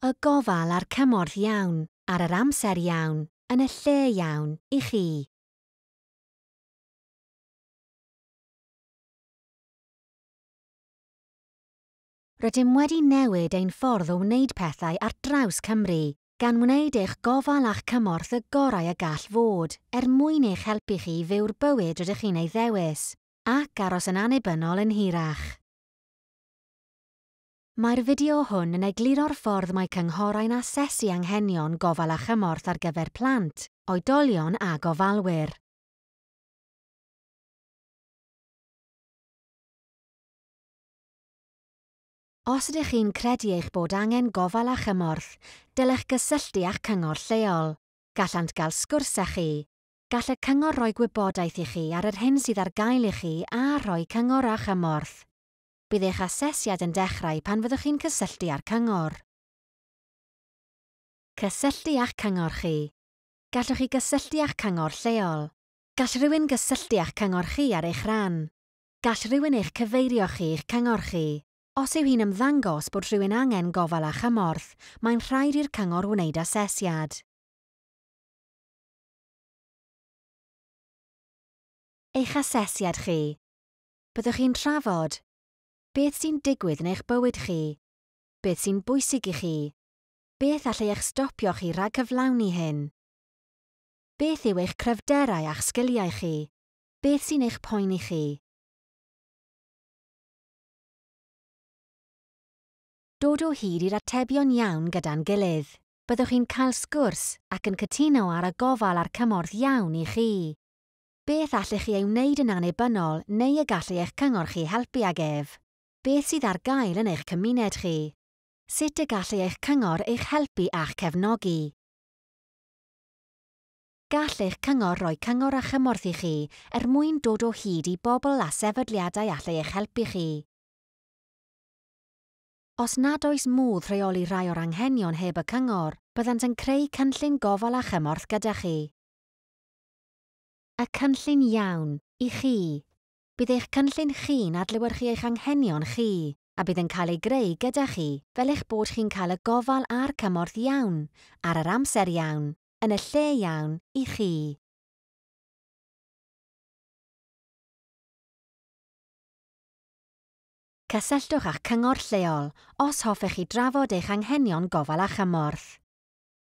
y gofal a'r cymorth iawn, ar yr amser iawn, yn y lle iawn i chi. Rydym wedi newid ein ffordd o wneud pethau ar draws Cymru, gan wneud eich gofal a'ch cymorth y gorau y gall fod, er mwyn eich helpu chi fyw'r bywyd rydych chi'n ei ddewis, ac aros yn annibynnol yn hirach. Mae'r fideo hwn yn egluro'r ffordd mae cynghorau'n asesu anghenion gofal a chymorth ar gyfer plant, oedolion a gofalwyr. Os ydych chi'n credu eich bod angen gofal a chymorth, dylech gysylltu â'ch cyngor lleol. Gallant gael sgwrs â chi. Gall y cyngor roi gwybodaeth i chi ar yr hyn sydd ar gael i chi a rhoi cyngor a chymorth bydd eich asesiad yn dechrau pan fyddwch chi'n cysylltu â'r cyngor. Cysylltu â'ch cyngor chi. Gallwch chi gysylltu â'ch cyngor lleol. Gall rhywun gysylltu â'ch cyngor chi ar eich rhan. Gall rhywun eich cyfeirio chi eich cyngor chi. Os yw hi'n ymddangos bod rhywun angen gofal a chymorth, mae'n rhaid i'r cyngor wneud asesiad. Eich asesiad chi. Byddwch chi'n trafod beth sy'n digwydd yn eich bywyd chi, beth sy'n bwysig i chi, beth allai eich stopio chi rhag cyflawni hyn. Beth yw eich cryfderau a'ch sgiliau chi, beth sy'n eich i chi. Dod o hyd i'r atebion iawn gyda'n gilydd. Byddwch chi'n cael sgwrs ac yn cytuno ar y gofal a'r cymorth iawn i chi. Beth allwch chi ei wneud yn annibynnol neu y gallu eich cyngor chi helpu ag ef? beth sydd ar gael yn eich cymuned chi. Sut y gallu eich cyngor eich helpu a'ch cefnogi? Gall eich cyngor roi cyngor a chymorth i chi er mwyn dod o hyd i bobl a sefydliadau allai eich helpu chi. Os nad oes modd rheoli rai o'r anghenion heb y cyngor, byddant yn creu cynllun gofal a chymorth gyda chi. Y cynllun iawn i chi bydd eich cynllun chi'n adlewyrchu eich anghenion chi, a bydd yn cael ei greu gyda chi fel eich bod chi'n cael y gofal a'r cymorth iawn, ar yr amser iawn, yn y lle iawn i chi. Cysylltwch â'ch cyngor lleol os hoffech chi drafod eich anghenion gofal a chymorth.